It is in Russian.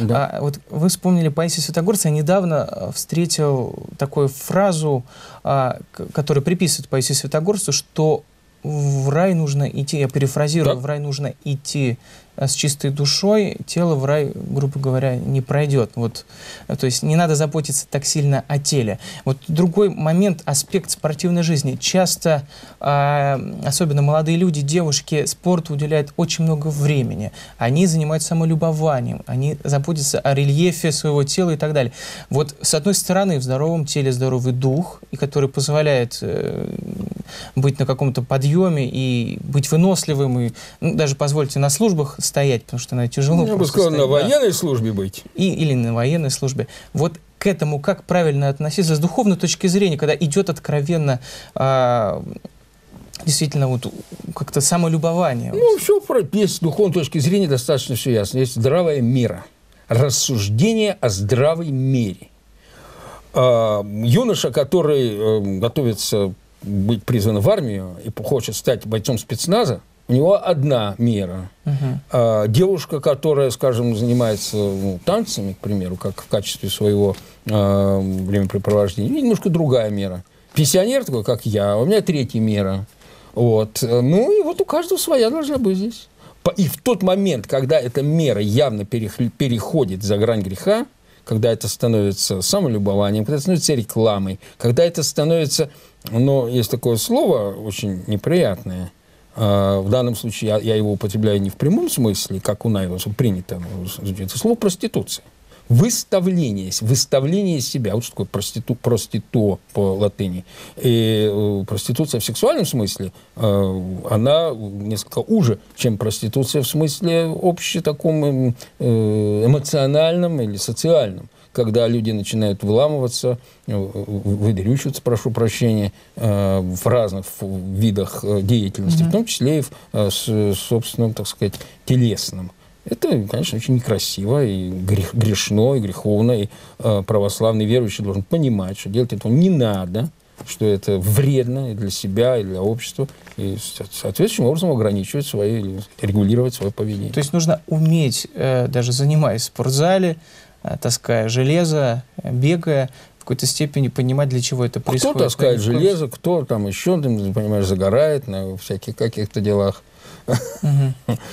Да. А, вот вы вспомнили Паисия Святогорца. Я недавно э, встретил такую фразу, а, которую приписывают Паисию Святогорцу, что в рай нужно идти, я перефразирую, да. в рай нужно идти э, с чистой душой, тело в рай, грубо говоря, не пройдет. Вот, э, то есть не надо заботиться так сильно о теле. Вот другой момент, аспект спортивной жизни. Часто, э, особенно молодые люди, девушки, спорт уделяют очень много времени. Они занимаются самолюбованием, они заботятся о рельефе своего тела и так далее. Вот, с одной стороны, в здоровом теле здоровый дух, и который позволяет э, быть на каком-то подъеме и быть выносливым, и ну, даже, позвольте, на службах стоять, потому что, наверное, тяжело. Я бы сказал, стоять, на военной службе быть. И, или на военной службе. Вот к этому как правильно относиться с духовной точки зрения, когда идет откровенно э, действительно вот как-то самолюбование? Ну, все прописано. С духовной точки зрения достаточно все ясно. Есть здравая мера. Рассуждение о здравой мере а, юноша, который э, готовится быть призван в армию и хочет стать бойцом спецназа, у него одна мера. Угу. девушка, которая, скажем, занимается ну, танцами, к примеру, как в качестве своего э, времяпрепровождения, немножко другая мера. Пенсионер такой, как я, а у меня третья мера. Вот. Ну и вот у каждого своя должна быть здесь. И в тот момент, когда эта мера явно переходит за грань греха, когда это становится самолюбованием, когда это становится рекламой, когда это становится, но есть такое слово очень неприятное, а, в данном случае я, я его употребляю не в прямом смысле, как у Найваса принято, это слово проституция. Выставление, выставление себя, вот что такое проститу, проститу по латыни. И э, проституция в сексуальном смысле, э, она несколько уже, чем проституция в смысле обще таком эм, э, эмоциональном или социальном когда люди начинают выламываться, выдрючиваться, прошу прощения, в разных видах деятельности, mm-hmm. в том числе и в собственном, так сказать, телесном. Это, конечно, очень некрасиво и грех, грешно, и греховно, и э, православный верующий должен понимать, что делать этого не надо, что это вредно и для себя, и для общества, и соответствующим образом ограничивать свои, регулировать свое поведение. То есть нужно уметь, э, даже занимаясь в спортзале, э, таская железо, э, бегая, в какой-то степени понимать, для чего это происходит. Кто таскает железо, кто там еще, ты понимаешь, загорает на всяких каких-то делах. Угу.